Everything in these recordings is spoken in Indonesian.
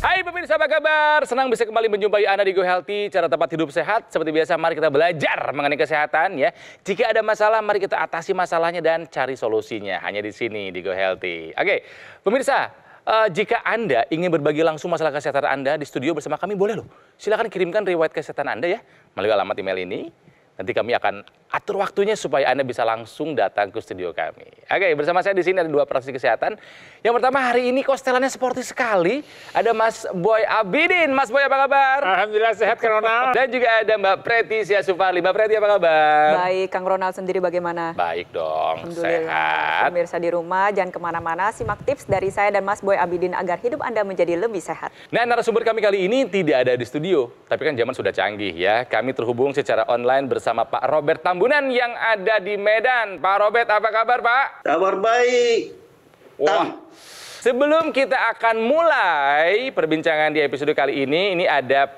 Hai pemirsa apa kabar? Senang bisa kembali menjumpai Anda di Go Healthy, cara tempat hidup sehat. Seperti biasa mari kita belajar mengenai kesehatan ya. Jika ada masalah mari kita atasi masalahnya dan cari solusinya. Hanya di sini di Go Healthy. Oke, pemirsa uh, jika Anda ingin berbagi langsung masalah kesehatan Anda di studio bersama kami boleh loh. Silahkan kirimkan riwayat kesehatan Anda ya melalui alamat email ini. Nanti kami akan atur waktunya supaya Anda bisa langsung datang ke studio kami. Oke, bersama saya di sini ada dua praktisi kesehatan. Yang pertama hari ini kok setelannya sporty sekali. Ada Mas Boy Abidin. Mas Boy apa kabar? Alhamdulillah sehat Kang Ronald. Dan juga ada Mbak Preti Sia Mbak Preti apa kabar? Baik, Kang Ronald sendiri bagaimana? Baik dong, sehat. Pemirsa di rumah, jangan kemana-mana. Simak tips dari saya dan Mas Boy Abidin agar hidup Anda menjadi lebih sehat. Nah, narasumber kami kali ini tidak ada di studio. Tapi kan zaman sudah canggih ya. Kami terhubung secara online bersama Pak Robert Tam Tambunan yang ada di Medan. Pak Robert, apa kabar Pak? Kabar baik. Wah, sebelum kita akan mulai perbincangan di episode kali ini, ini ada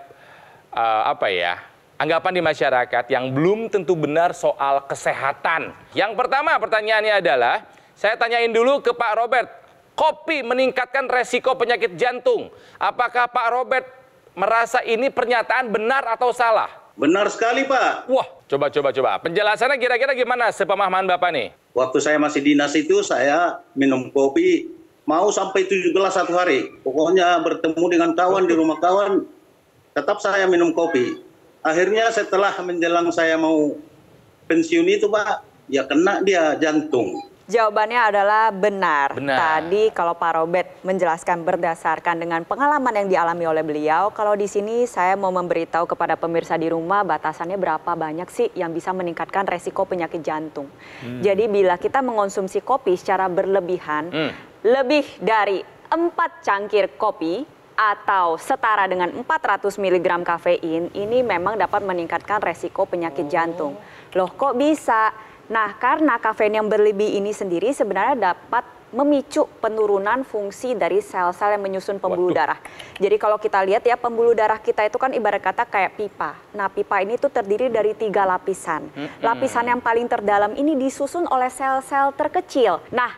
uh, apa ya? Anggapan di masyarakat yang belum tentu benar soal kesehatan. Yang pertama pertanyaannya adalah, saya tanyain dulu ke Pak Robert, kopi meningkatkan resiko penyakit jantung. Apakah Pak Robert merasa ini pernyataan benar atau salah? Benar sekali, Pak. Wah, coba, coba, coba. Penjelasannya kira-kira gimana sepemahaman Bapak nih? Waktu saya masih dinas itu, saya minum kopi, mau sampai tujuh gelas satu hari. Pokoknya bertemu dengan kawan di rumah kawan, tetap saya minum kopi. Akhirnya setelah menjelang saya mau pensiun itu, Pak, ya kena dia jantung. Jawabannya adalah benar. benar. Tadi kalau Pak Robert menjelaskan berdasarkan dengan pengalaman yang dialami oleh beliau, kalau di sini saya mau memberitahu kepada pemirsa di rumah batasannya berapa banyak sih yang bisa meningkatkan resiko penyakit jantung. Hmm. Jadi bila kita mengonsumsi kopi secara berlebihan, hmm. lebih dari empat cangkir kopi atau setara dengan 400 mg kafein ini memang dapat meningkatkan resiko penyakit oh. jantung. Loh kok bisa? Nah, karena kafein yang berlebih ini sendiri sebenarnya dapat memicu penurunan fungsi dari sel-sel yang menyusun pembuluh Waduh. darah. Jadi kalau kita lihat ya pembuluh darah kita itu kan ibarat kata kayak pipa. Nah pipa ini tuh terdiri dari tiga lapisan. Hmm. Lapisan yang paling terdalam ini disusun oleh sel-sel terkecil. Nah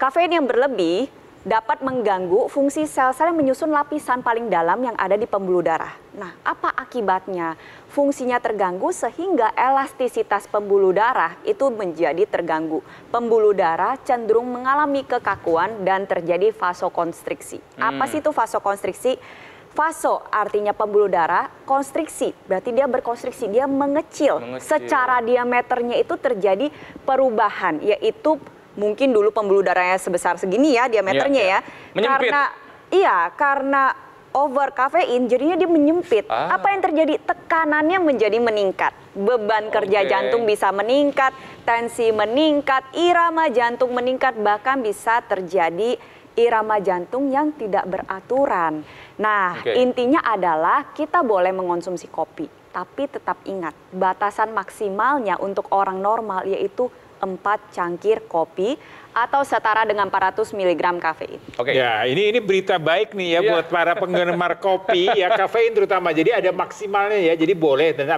kafein yang berlebih dapat mengganggu fungsi sel-sel yang menyusun lapisan paling dalam yang ada di pembuluh darah. Nah, apa akibatnya? Fungsinya terganggu sehingga elastisitas pembuluh darah itu menjadi terganggu. Pembuluh darah cenderung mengalami kekakuan dan terjadi vasokonstriksi. Hmm. Apa sih itu vasokonstriksi? Vaso artinya pembuluh darah, konstriksi berarti dia berkonstriksi, dia mengecil. mengecil. Secara diameternya itu terjadi perubahan, yaitu mungkin dulu pembuluh darahnya sebesar segini ya diameternya iya, ya, ya. Menyempit. karena iya karena over kafein jadinya dia menyempit. Ah. Apa yang terjadi? Tekanannya menjadi meningkat. Beban kerja okay. jantung bisa meningkat, tensi meningkat, irama jantung meningkat bahkan bisa terjadi irama jantung yang tidak beraturan. Nah, okay. intinya adalah kita boleh mengonsumsi kopi, tapi tetap ingat batasan maksimalnya untuk orang normal yaitu 4 cangkir kopi atau setara dengan 400 mg kafein. Oke. Okay. Ya, ini ini berita baik nih ya yeah. buat para penggemar kopi ya kafein terutama. Jadi ada maksimalnya ya. Jadi boleh dan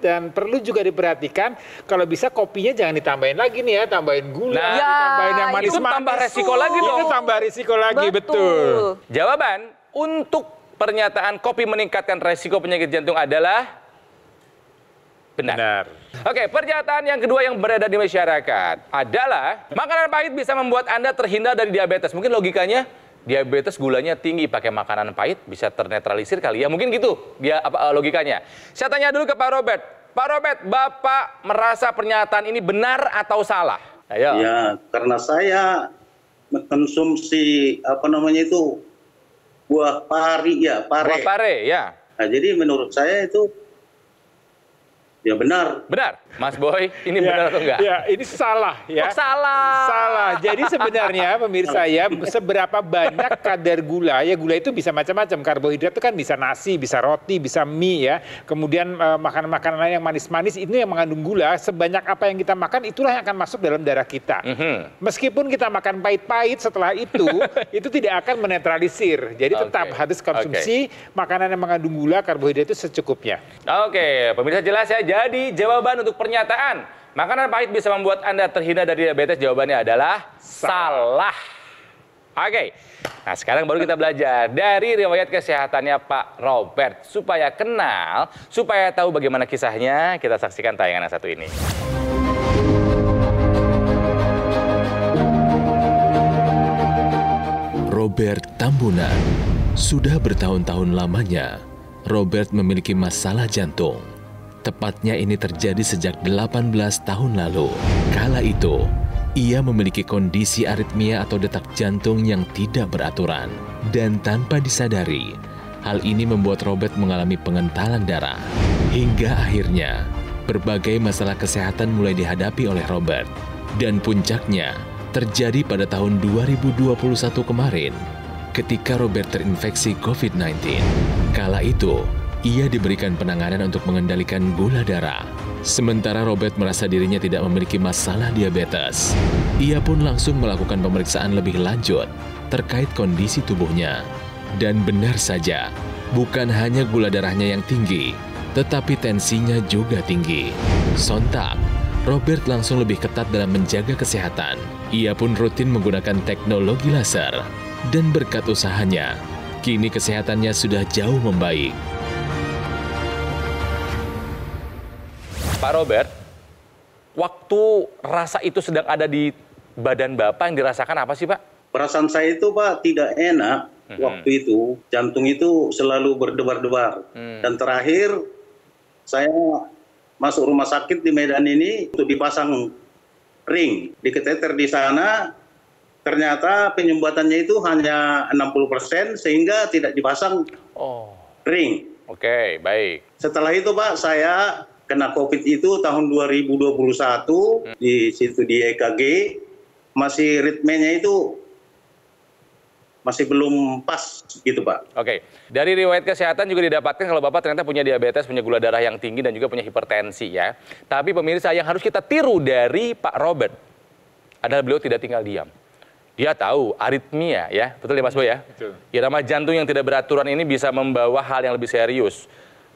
dan perlu juga diperhatikan kalau bisa kopinya jangan ditambahin lagi nih ya, tambahin gula, nah, ya, tambahin yang manis Itu tambah resiko lagi dong. Itu tambah resiko lagi, betul. betul. Jawaban untuk pernyataan kopi meningkatkan resiko penyakit jantung adalah Benar. Benar. Oke, pernyataan yang kedua yang beredar di masyarakat adalah makanan pahit bisa membuat Anda terhindar dari diabetes. Mungkin logikanya diabetes gulanya tinggi pakai makanan pahit bisa ternetralisir kali ya. Mungkin gitu dia apa eh, logikanya. Saya tanya dulu ke Pak Robert. Pak Robert, Bapak merasa pernyataan ini benar atau salah? Ayo. Ya, karena saya mengkonsumsi apa namanya itu buah pari ya, pare. Buah pare ya. Nah, jadi menurut saya itu Ya benar. Benar, Mas Boy. Ini ya, benar atau enggak? Ya, ini salah ya. Oh, salah. Salah. Jadi sebenarnya pemirsa ya, seberapa banyak kadar gula ya gula itu bisa macam-macam. Karbohidrat itu kan bisa nasi, bisa roti, bisa mie ya. Kemudian eh, makanan-makanan eh, yang manis-manis itu yang mengandung gula. Sebanyak apa yang kita makan itulah yang akan masuk dalam darah kita. Mm -hmm. Meskipun kita makan pahit-pahit setelah itu, itu tidak akan menetralisir. Jadi okay. tetap harus konsumsi okay. makanan yang mengandung gula, karbohidrat itu secukupnya. Oke, okay. pemirsa jelas ya menjadi jawaban untuk pernyataan. Makanan pahit bisa membuat Anda terhindar dari diabetes. Jawabannya adalah salah. Oke, okay. nah sekarang baru kita belajar dari riwayat kesehatannya Pak Robert. Supaya kenal, supaya tahu bagaimana kisahnya, kita saksikan tayangan yang satu ini. Robert Tambuna Sudah bertahun-tahun lamanya, Robert memiliki masalah jantung. Tepatnya ini terjadi sejak 18 tahun lalu. Kala itu, ia memiliki kondisi aritmia atau detak jantung yang tidak beraturan. Dan tanpa disadari, hal ini membuat Robert mengalami pengentalan darah. Hingga akhirnya, berbagai masalah kesehatan mulai dihadapi oleh Robert. Dan puncaknya, terjadi pada tahun 2021 kemarin, ketika Robert terinfeksi COVID-19. Kala itu, ia diberikan penanganan untuk mengendalikan gula darah. Sementara Robert merasa dirinya tidak memiliki masalah diabetes. Ia pun langsung melakukan pemeriksaan lebih lanjut terkait kondisi tubuhnya. Dan benar saja, bukan hanya gula darahnya yang tinggi, tetapi tensinya juga tinggi. Sontak, Robert langsung lebih ketat dalam menjaga kesehatan. Ia pun rutin menggunakan teknologi laser. Dan berkat usahanya, kini kesehatannya sudah jauh membaik. Pak Robert, waktu rasa itu sedang ada di badan Bapak yang dirasakan apa sih Pak? Perasaan saya itu Pak tidak enak hmm. waktu itu. Jantung itu selalu berdebar-debar. Hmm. Dan terakhir saya masuk rumah sakit di Medan ini untuk dipasang ring. di keteter di sana ternyata penyumbatannya itu hanya 60% sehingga tidak dipasang oh. ring. Oke, okay, baik. Setelah itu Pak, saya kena COVID itu tahun 2021 hmm. di situ di EKG masih ritmenya itu masih belum pas gitu Pak. Oke, dari riwayat kesehatan juga didapatkan kalau Bapak ternyata punya diabetes, punya gula darah yang tinggi dan juga punya hipertensi ya. Tapi pemirsa yang harus kita tiru dari Pak Robert adalah beliau tidak tinggal diam. Dia tahu aritmia ya, betul ya Mas Boy ya? Betul. Ya nama jantung yang tidak beraturan ini bisa membawa hal yang lebih serius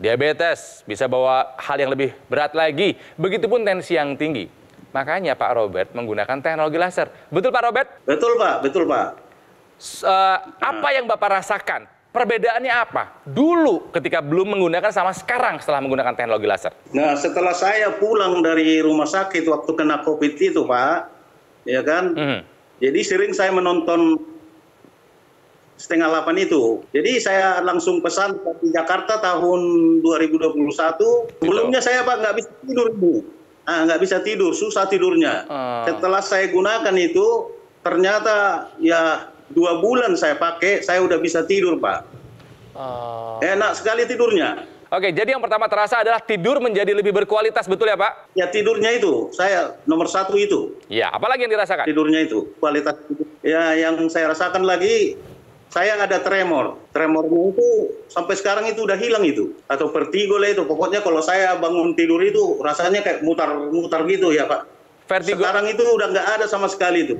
diabetes, bisa bawa hal yang lebih berat lagi. Begitupun tensi yang tinggi. Makanya Pak Robert menggunakan teknologi laser. Betul Pak Robert? Betul Pak, betul Pak. Uh, apa yang Bapak rasakan? Perbedaannya apa? Dulu ketika belum menggunakan sama sekarang setelah menggunakan teknologi laser. Nah, setelah saya pulang dari rumah sakit waktu kena COVID itu, Pak, ya kan? Mm -hmm. Jadi sering saya menonton setengah delapan itu. Jadi saya langsung pesan di Jakarta tahun 2021. Gitu. Sebelumnya saya pak nggak bisa tidur bu, nah, nggak bisa tidur, susah tidurnya. Uh. Setelah saya gunakan itu, ternyata ya dua bulan saya pakai, saya udah bisa tidur pak. Uh. Enak sekali tidurnya. Oke, jadi yang pertama terasa adalah tidur menjadi lebih berkualitas, betul ya Pak? Ya tidurnya itu, saya nomor satu itu. Ya, apalagi yang dirasakan? Tidurnya itu, kualitas. Ya, yang saya rasakan lagi saya ada tremor. Tremornya itu sampai sekarang itu udah hilang itu. Atau vertigo lah itu. Pokoknya kalau saya bangun tidur itu rasanya kayak mutar-mutar gitu ya Pak. Vertigo. Sekarang itu udah nggak ada sama sekali itu.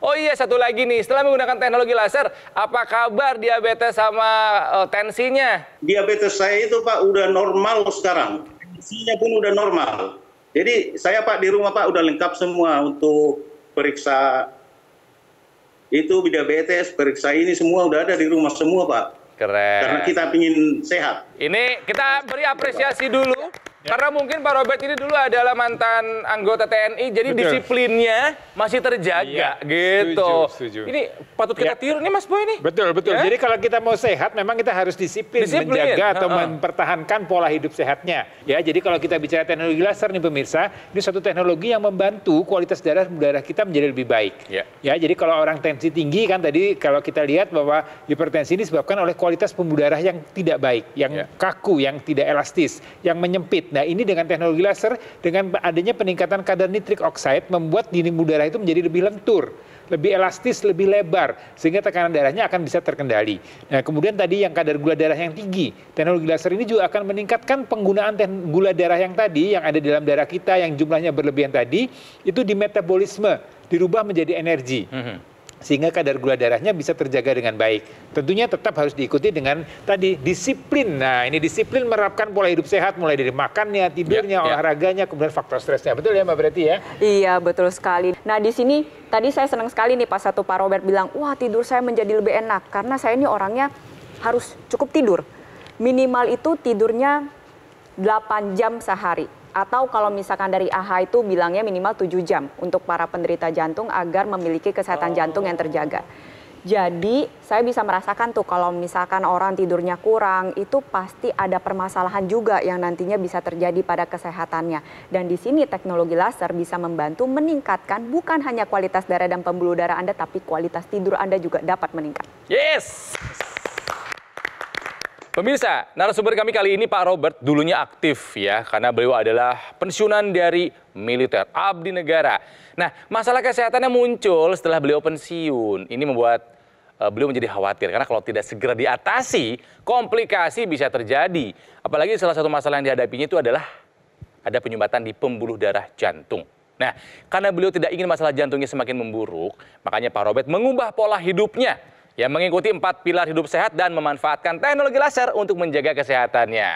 Oh iya satu lagi nih, setelah menggunakan teknologi laser, apa kabar diabetes sama uh, tensinya? Diabetes saya itu Pak udah normal sekarang. Tensinya pun udah normal. Jadi saya Pak di rumah Pak udah lengkap semua untuk periksa itu beda BTS, periksa ini semua udah ada di rumah semua Pak. Keren. Karena kita ingin sehat. Ini kita beri apresiasi dulu karena mungkin Pak Robert ini dulu adalah mantan anggota TNI, jadi Betul. disiplinnya masih terjaga ya. gitu. Setuju, setuju. Ini patut kita ya. tiru nih Mas Boy nih. Betul, betul. Ya? Jadi kalau kita mau sehat memang kita harus disiplin, disiplin. menjaga atau uh -uh. mempertahankan pola hidup sehatnya. Ya, jadi kalau kita bicara teknologi laser nih pemirsa, ini satu teknologi yang membantu kualitas darah darah kita menjadi lebih baik. Ya. ya, jadi kalau orang tensi tinggi kan tadi kalau kita lihat bahwa hipertensi ini disebabkan oleh kualitas pembuluh darah yang tidak baik, yang ya. kaku, yang tidak elastis, yang menyempit Nah ini dengan teknologi laser, dengan adanya peningkatan kadar nitrik oxide membuat dinding udara itu menjadi lebih lentur, lebih elastis, lebih lebar, sehingga tekanan darahnya akan bisa terkendali. Nah kemudian tadi yang kadar gula darah yang tinggi, teknologi laser ini juga akan meningkatkan penggunaan gula darah yang tadi, yang ada dalam darah kita, yang jumlahnya berlebihan tadi, itu di metabolisme, dirubah menjadi energi. Mm -hmm sehingga kadar gula darahnya bisa terjaga dengan baik. Tentunya tetap harus diikuti dengan tadi disiplin. Nah, ini disiplin menerapkan pola hidup sehat mulai dari makannya, tidurnya, yeah, ya. olahraganya, kemudian faktor stresnya. Betul ya Mbak Berarti ya? Iya, betul sekali. Nah, di sini tadi saya senang sekali nih pas Satu Pak Robert bilang, "Wah, tidur saya menjadi lebih enak karena saya ini orangnya harus cukup tidur. Minimal itu tidurnya 8 jam sehari." atau kalau misalkan dari AHA itu bilangnya minimal 7 jam untuk para penderita jantung agar memiliki kesehatan oh. jantung yang terjaga. Jadi saya bisa merasakan tuh kalau misalkan orang tidurnya kurang itu pasti ada permasalahan juga yang nantinya bisa terjadi pada kesehatannya. Dan di sini teknologi laser bisa membantu meningkatkan bukan hanya kualitas darah dan pembuluh darah Anda tapi kualitas tidur Anda juga dapat meningkat. Yes. Pemirsa, narasumber kami kali ini Pak Robert dulunya aktif ya, karena beliau adalah pensiunan dari militer, abdi negara. Nah, masalah kesehatannya muncul setelah beliau pensiun. Ini membuat uh, beliau menjadi khawatir, karena kalau tidak segera diatasi, komplikasi bisa terjadi. Apalagi salah satu masalah yang dihadapinya itu adalah ada penyumbatan di pembuluh darah jantung. Nah, karena beliau tidak ingin masalah jantungnya semakin memburuk, makanya Pak Robert mengubah pola hidupnya yang mengikuti empat pilar hidup sehat dan memanfaatkan teknologi laser untuk menjaga kesehatannya.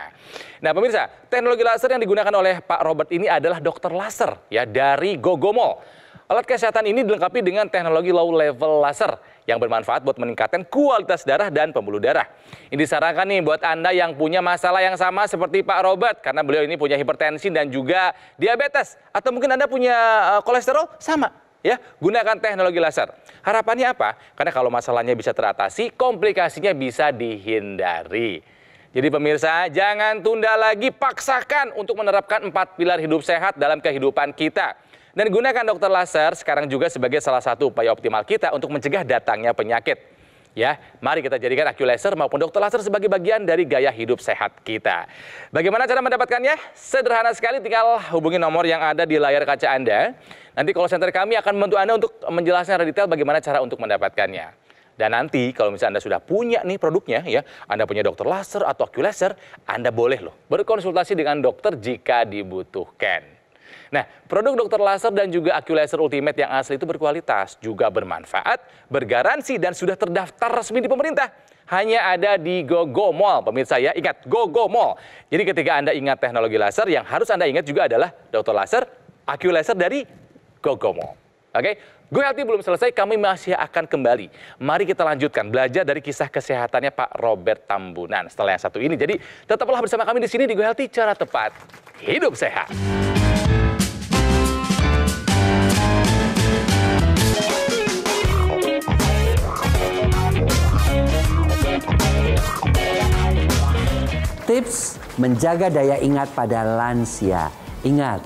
Nah pemirsa, teknologi laser yang digunakan oleh Pak Robert ini adalah dokter laser ya dari Gogomo. Alat kesehatan ini dilengkapi dengan teknologi low level laser yang bermanfaat buat meningkatkan kualitas darah dan pembuluh darah. Ini disarankan nih buat Anda yang punya masalah yang sama seperti Pak Robert karena beliau ini punya hipertensi dan juga diabetes atau mungkin Anda punya eh, kolesterol sama ya gunakan teknologi laser. Harapannya apa? Karena kalau masalahnya bisa teratasi, komplikasinya bisa dihindari. Jadi pemirsa, jangan tunda lagi, paksakan untuk menerapkan empat pilar hidup sehat dalam kehidupan kita. Dan gunakan dokter laser sekarang juga sebagai salah satu upaya optimal kita untuk mencegah datangnya penyakit. Ya, mari kita jadikan Laser maupun dokter laser sebagai bagian dari gaya hidup sehat kita. Bagaimana cara mendapatkannya? Sederhana sekali, tinggal hubungi nomor yang ada di layar kaca Anda. Nanti call center kami akan membantu Anda untuk menjelaskan secara detail bagaimana cara untuk mendapatkannya. Dan nanti kalau misalnya Anda sudah punya nih produknya ya, Anda punya dokter laser atau Laser, Anda boleh loh berkonsultasi dengan dokter jika dibutuhkan. Nah, produk dokter laser dan juga AccuLaser Ultimate yang asli itu berkualitas, juga bermanfaat, bergaransi dan sudah terdaftar resmi di pemerintah. Hanya ada di GoGo Mall, pemirsa ya. Ingat, GoGo Mall. Jadi ketika Anda ingat teknologi laser, yang harus Anda ingat juga adalah dokter laser, AccuLaser dari GoGo Mall. Oke, okay? Gue Healthy belum selesai, kami masih akan kembali. Mari kita lanjutkan belajar dari kisah kesehatannya Pak Robert Tambunan setelah yang satu ini. Jadi tetaplah bersama kami di sini di Gue Healthy, cara tepat hidup sehat. menjaga daya ingat pada lansia. Ingat,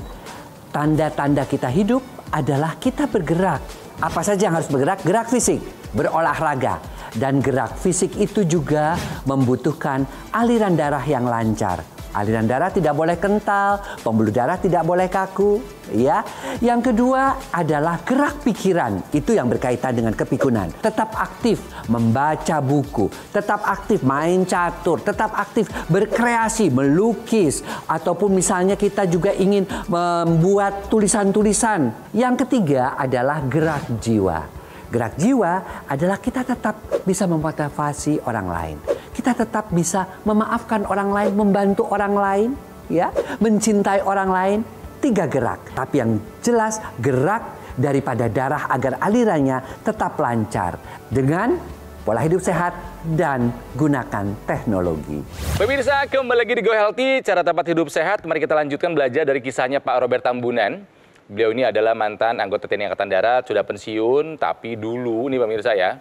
tanda-tanda kita hidup adalah kita bergerak. Apa saja yang harus bergerak? Gerak fisik, berolahraga. Dan gerak fisik itu juga membutuhkan aliran darah yang lancar. Aliran darah tidak boleh kental, pembuluh darah tidak boleh kaku, ya. Yang kedua adalah gerak pikiran, itu yang berkaitan dengan kepikunan. Tetap aktif membaca buku, tetap aktif main catur, tetap aktif berkreasi, melukis ataupun misalnya kita juga ingin membuat tulisan-tulisan. Yang ketiga adalah gerak jiwa Gerak jiwa adalah kita tetap bisa memotivasi orang lain. Kita tetap bisa memaafkan orang lain, membantu orang lain, ya, mencintai orang lain. Tiga gerak. Tapi yang jelas gerak daripada darah agar alirannya tetap lancar dengan pola hidup sehat dan gunakan teknologi. Pemirsa, kembali lagi di Go Healthy, cara tempat hidup sehat. Mari kita lanjutkan belajar dari kisahnya Pak Robert Tambunan Beliau ini adalah mantan anggota TNI Angkatan Darat, sudah pensiun, tapi dulu nih pemirsa ya,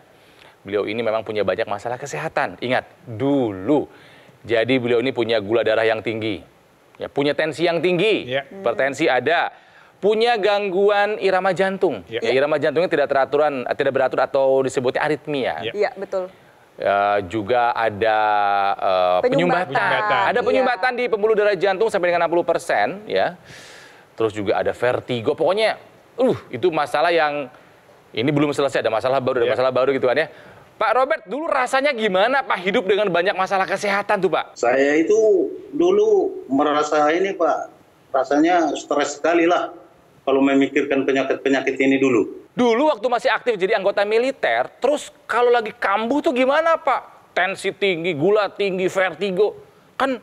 beliau ini memang punya banyak masalah kesehatan. Ingat, dulu. Jadi beliau ini punya gula darah yang tinggi, ya punya tensi yang tinggi, yeah. hipertensi ada, punya gangguan irama jantung. Yeah. Ya, irama jantungnya tidak teraturan, tidak beratur atau disebutnya aritmia. Ya. Iya, yeah. yeah, betul. Uh, juga ada uh, penyumbatan. penyumbatan. Ada penyumbatan yeah. di pembuluh darah jantung sampai dengan 60 persen, ya terus juga ada vertigo. Pokoknya, uh, itu masalah yang ini belum selesai, ada masalah baru, ada yeah. masalah baru gitu kan ya. Pak Robert, dulu rasanya gimana Pak hidup dengan banyak masalah kesehatan tuh Pak? Saya itu dulu merasa ini Pak, rasanya stres sekali lah kalau memikirkan penyakit-penyakit ini dulu. Dulu waktu masih aktif jadi anggota militer, terus kalau lagi kambuh tuh gimana Pak? Tensi tinggi, gula tinggi, vertigo. Kan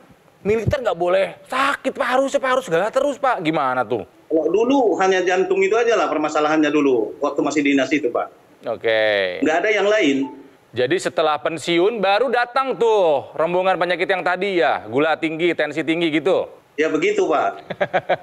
militer nggak boleh sakit pak pak harus segala terus pak gimana tuh oh, dulu hanya jantung itu aja lah permasalahannya dulu waktu masih dinas itu pak oke okay. nggak ada yang lain jadi setelah pensiun baru datang tuh rombongan penyakit yang tadi ya gula tinggi tensi tinggi gitu Ya begitu Pak.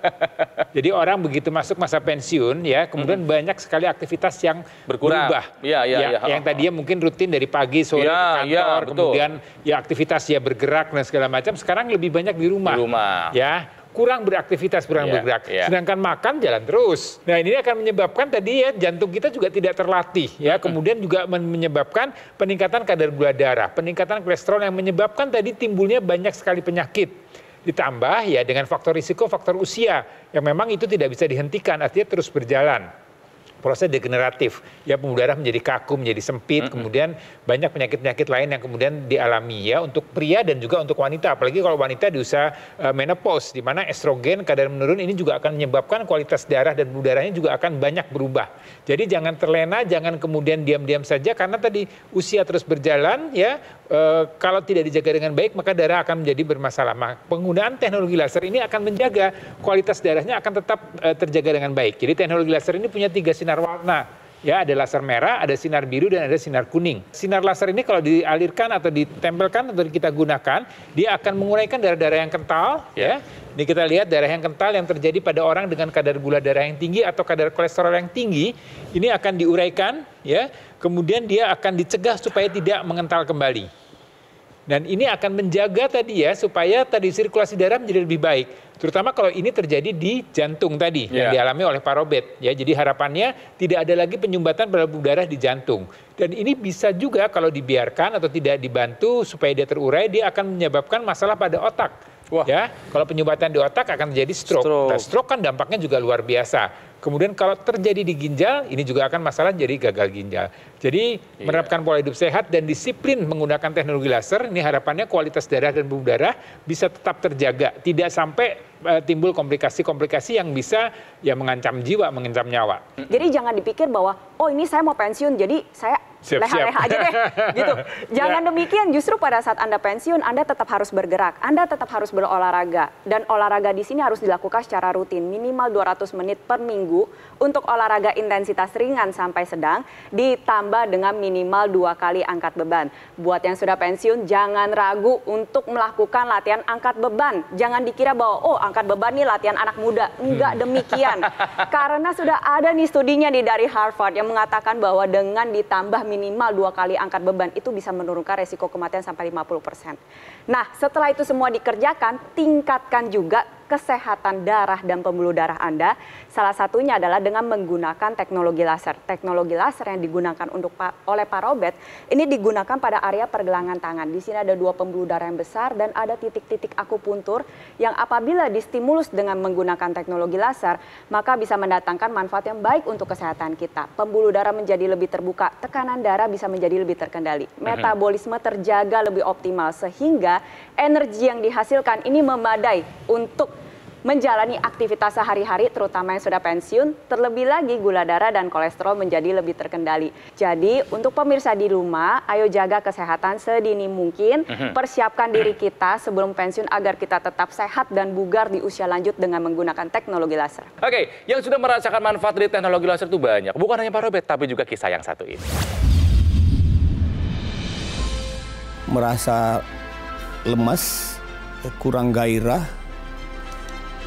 Jadi orang begitu masuk masa pensiun ya, kemudian hmm. banyak sekali aktivitas yang berkurang. berubah. Iya, iya, ya, iya. Oh, oh. ya, ya, ya. Yang tadinya mungkin rutin dari pagi sore ya, ke kantor, ya, kemudian ya aktivitas ya bergerak dan segala macam. Sekarang lebih banyak di rumah. Di rumah. Ya, kurang beraktivitas, kurang yeah, bergerak. Yeah. Sedangkan makan jalan terus. Nah ini akan menyebabkan tadi ya jantung kita juga tidak terlatih ya. Hmm. Kemudian juga menyebabkan peningkatan kadar gula darah, peningkatan kolesterol yang menyebabkan tadi timbulnya banyak sekali penyakit ditambah ya dengan faktor risiko faktor usia yang memang itu tidak bisa dihentikan artinya terus berjalan proses degeneratif. Ya pembuluh darah menjadi kaku, menjadi sempit, mm -hmm. kemudian banyak penyakit-penyakit lain yang kemudian dialami ya untuk pria dan juga untuk wanita. Apalagi kalau wanita di usia uh, menopause di mana estrogen kadar menurun ini juga akan menyebabkan kualitas darah dan pembuluh darahnya juga akan banyak berubah. Jadi jangan terlena, jangan kemudian diam-diam saja karena tadi usia terus berjalan ya E, kalau tidak dijaga dengan baik maka darah akan menjadi bermasalah. Maka penggunaan teknologi laser ini akan menjaga kualitas darahnya akan tetap e, terjaga dengan baik. Jadi teknologi laser ini punya tiga sinar sinar warna. Ya, ada laser merah, ada sinar biru, dan ada sinar kuning. Sinar laser ini kalau dialirkan atau ditempelkan atau kita gunakan, dia akan menguraikan darah-darah yang kental, ya. Ini kita lihat darah yang kental yang terjadi pada orang dengan kadar gula darah yang tinggi atau kadar kolesterol yang tinggi, ini akan diuraikan, ya. Kemudian dia akan dicegah supaya tidak mengental kembali. Dan ini akan menjaga tadi ya supaya tadi sirkulasi darah menjadi lebih baik. Terutama kalau ini terjadi di jantung tadi yeah. yang ya. dialami oleh Robert. ya. Jadi harapannya tidak ada lagi penyumbatan pada darah di jantung. Dan ini bisa juga kalau dibiarkan atau tidak dibantu supaya dia terurai dia akan menyebabkan masalah pada otak. Wah. Ya, kalau penyumbatan di otak akan terjadi stroke. stroke. Nah, stroke kan dampaknya juga luar biasa Kemudian kalau terjadi di ginjal, ini juga akan masalah jadi gagal ginjal. Jadi iya. menerapkan pola hidup sehat dan disiplin menggunakan teknologi laser, ini harapannya kualitas darah dan pembuluh darah bisa tetap terjaga, tidak sampai uh, timbul komplikasi-komplikasi yang bisa ya mengancam jiwa, mengancam nyawa. Jadi jangan dipikir bahwa oh ini saya mau pensiun, jadi saya leha-leha aja deh gitu. Ya. Jangan yeah. demikian justru pada saat Anda pensiun Anda tetap harus bergerak, Anda tetap harus berolahraga dan olahraga di sini harus dilakukan secara rutin minimal 200 menit per minggu untuk olahraga intensitas ringan sampai sedang ditambah dengan minimal dua kali angkat beban. Buat yang sudah pensiun jangan ragu untuk melakukan latihan angkat beban. Jangan dikira bahwa oh angkat beban nih latihan anak muda. Enggak hmm. demikian. Karena sudah ada nih studinya nih dari Harvard yang mengatakan bahwa dengan ditambah minimal dua kali angkat beban itu bisa menurunkan resiko kematian sampai 50%. Nah setelah itu semua dikerjakan, tingkatkan juga kesehatan darah dan pembuluh darah Anda. Salah satunya adalah dengan menggunakan teknologi laser. Teknologi laser yang digunakan untuk oleh Pak Robert ini digunakan pada area pergelangan tangan. Di sini ada dua pembuluh darah yang besar dan ada titik-titik akupuntur yang apabila distimulus dengan menggunakan teknologi laser, maka bisa mendatangkan manfaat yang baik untuk kesehatan kita. Pembuluh darah menjadi lebih terbuka, tekanan darah bisa menjadi lebih terkendali. Mhm. Metabolisme terjaga lebih optimal sehingga energi yang dihasilkan ini memadai untuk menjalani aktivitas sehari-hari, terutama yang sudah pensiun, terlebih lagi gula darah dan kolesterol menjadi lebih terkendali. Jadi, untuk pemirsa di rumah, ayo jaga kesehatan sedini mungkin, mhm. persiapkan diri kita sebelum pensiun agar kita tetap sehat dan bugar di usia lanjut dengan menggunakan teknologi laser. Oke, yang sudah merasakan manfaat dari teknologi laser itu banyak. Bukan hanya Pak Robert, tapi juga kisah yang satu ini. Merasa lemas, kurang gairah,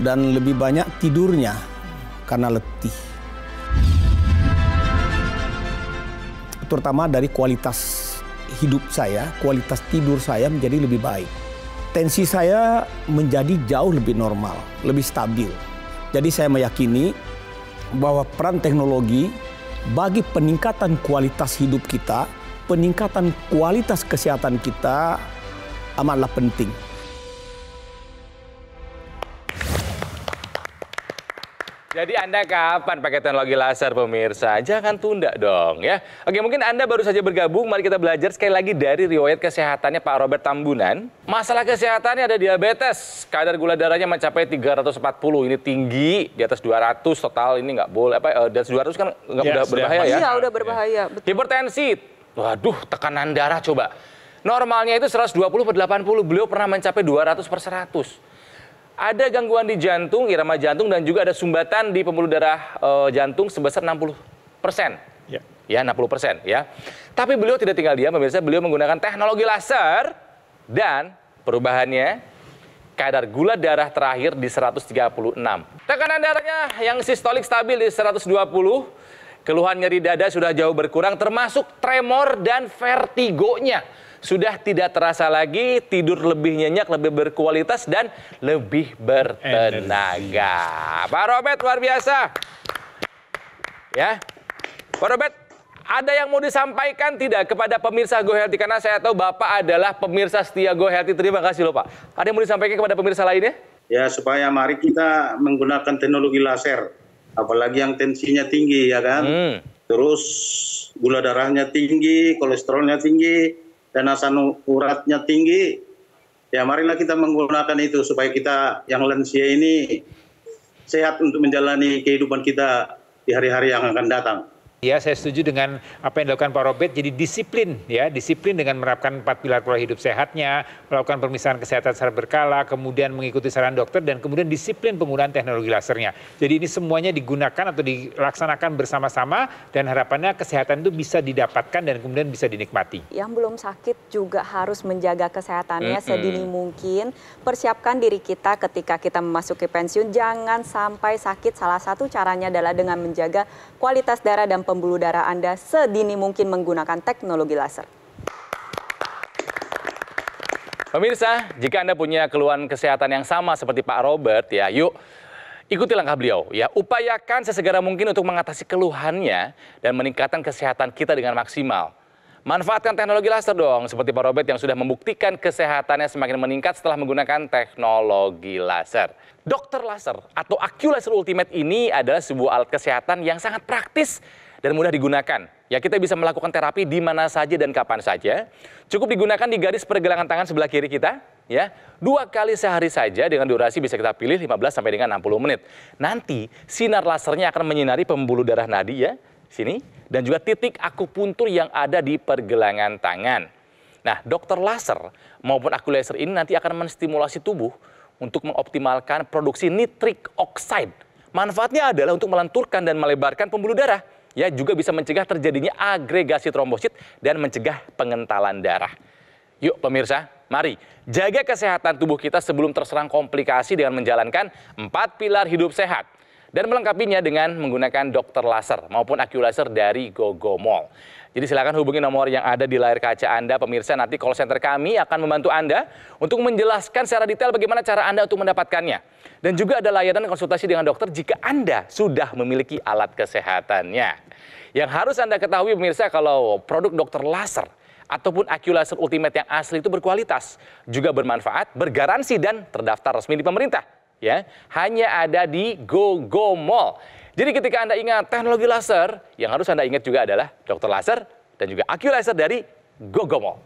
dan lebih banyak tidurnya karena letih. Terutama dari kualitas hidup saya, kualitas tidur saya menjadi lebih baik. Tensi saya menjadi jauh lebih normal, lebih stabil. Jadi saya meyakini bahwa peran teknologi bagi peningkatan kualitas hidup kita, peningkatan kualitas kesehatan kita amatlah penting. Jadi Anda kapan pakai teknologi laser pemirsa? Jangan tunda dong ya. Oke mungkin Anda baru saja bergabung, mari kita belajar sekali lagi dari riwayat kesehatannya Pak Robert Tambunan. Masalah kesehatannya ada diabetes, kadar gula darahnya mencapai 340, ini tinggi, di atas 200 total ini nggak boleh, apa, eh, di atas 200 kan nggak yes, iya, udah berbahaya ya? Iya udah berbahaya, iya. betul. Hipertensi, waduh tekanan darah coba. Normalnya itu 120 per 80, beliau pernah mencapai 200 per 100 ada gangguan di jantung, irama jantung dan juga ada sumbatan di pembuluh darah e, jantung sebesar 60 persen. Ya. ya, 60 persen ya. Tapi beliau tidak tinggal diam, pemirsa. Beliau menggunakan teknologi laser dan perubahannya kadar gula darah terakhir di 136. Tekanan darahnya yang sistolik stabil di 120, keluhan nyeri dada sudah jauh berkurang termasuk tremor dan vertigonya sudah tidak terasa lagi, tidur lebih nyenyak, lebih berkualitas dan lebih bertenaga. Energi. Pak Robert luar biasa. Ya. Pak Robert, ada yang mau disampaikan tidak kepada pemirsa Go Healthy? Karena saya tahu Bapak adalah pemirsa setia Go Healthy. Terima kasih loh Pak. Ada yang mau disampaikan kepada pemirsa lainnya? Ya, supaya mari kita menggunakan teknologi laser. Apalagi yang tensinya tinggi ya kan. Hmm. Terus gula darahnya tinggi, kolesterolnya tinggi dan asam uratnya tinggi, ya marilah kita menggunakan itu supaya kita yang lansia ini sehat untuk menjalani kehidupan kita di hari-hari yang akan datang. Ya, saya setuju dengan apa yang dilakukan Pak Robert. Jadi disiplin, ya, disiplin dengan menerapkan empat pilar pola hidup sehatnya, melakukan pemisahan kesehatan secara berkala, kemudian mengikuti saran dokter, dan kemudian disiplin penggunaan teknologi lasernya. Jadi ini semuanya digunakan atau dilaksanakan bersama-sama, dan harapannya kesehatan itu bisa didapatkan dan kemudian bisa dinikmati. Yang belum sakit juga harus menjaga kesehatannya mm -hmm. sedini mungkin. Persiapkan diri kita ketika kita memasuki pensiun, jangan sampai sakit. Salah satu caranya adalah dengan menjaga kualitas darah dan pembuluh darah Anda sedini mungkin menggunakan teknologi laser. Pemirsa, jika Anda punya keluhan kesehatan yang sama seperti Pak Robert, ya yuk ikuti langkah beliau. ya Upayakan sesegera mungkin untuk mengatasi keluhannya dan meningkatkan kesehatan kita dengan maksimal. Manfaatkan teknologi laser dong, seperti Pak Robert yang sudah membuktikan kesehatannya semakin meningkat setelah menggunakan teknologi laser. Dokter laser atau AQ Laser Ultimate ini adalah sebuah alat kesehatan yang sangat praktis dan mudah digunakan. Ya kita bisa melakukan terapi di mana saja dan kapan saja. Cukup digunakan di garis pergelangan tangan sebelah kiri kita. Ya, dua kali sehari saja dengan durasi bisa kita pilih 15 sampai dengan 60 menit. Nanti sinar lasernya akan menyinari pembuluh darah nadi ya, sini dan juga titik akupuntur yang ada di pergelangan tangan. Nah, dokter laser maupun akulaser ini nanti akan menstimulasi tubuh untuk mengoptimalkan produksi nitrik oxide. Manfaatnya adalah untuk melenturkan dan melebarkan pembuluh darah ya juga bisa mencegah terjadinya agregasi trombosit dan mencegah pengentalan darah. Yuk pemirsa, mari jaga kesehatan tubuh kita sebelum terserang komplikasi dengan menjalankan empat pilar hidup sehat dan melengkapinya dengan menggunakan dokter laser maupun akulaser dari Gogo Mall. Jadi silakan hubungi nomor yang ada di layar kaca Anda pemirsa nanti call center kami akan membantu Anda untuk menjelaskan secara detail bagaimana cara Anda untuk mendapatkannya. Dan juga ada layanan konsultasi dengan dokter jika Anda sudah memiliki alat kesehatannya. Yang harus Anda ketahui pemirsa kalau produk dokter laser ataupun Laser Ultimate yang asli itu berkualitas, juga bermanfaat, bergaransi dan terdaftar resmi di pemerintah. Ya, hanya ada di GoGo Mall. Jadi ketika Anda ingat teknologi laser, yang harus Anda ingat juga adalah dokter laser dan juga Laser dari GoGo Mall.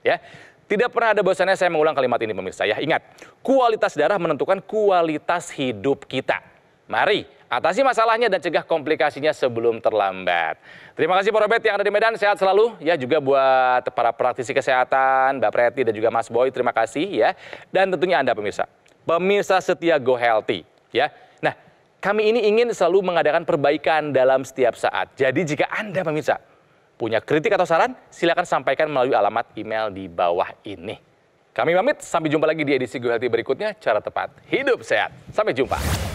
Ya. Tidak pernah ada bosannya saya mengulang kalimat ini pemirsa ya. Ingat, kualitas darah menentukan kualitas hidup kita. Mari atasi masalahnya dan cegah komplikasinya sebelum terlambat. Terima kasih Pak Robert yang ada di Medan, sehat selalu. Ya juga buat para praktisi kesehatan, Mbak Preti dan juga Mas Boy, terima kasih ya. Dan tentunya Anda pemirsa, pemirsa setia Go Healthy ya. Nah, kami ini ingin selalu mengadakan perbaikan dalam setiap saat. Jadi jika Anda pemirsa Punya kritik atau saran? Silakan sampaikan melalui alamat email di bawah ini. Kami pamit, sampai jumpa lagi di edisi Go Healthy berikutnya, cara tepat hidup sehat. Sampai jumpa.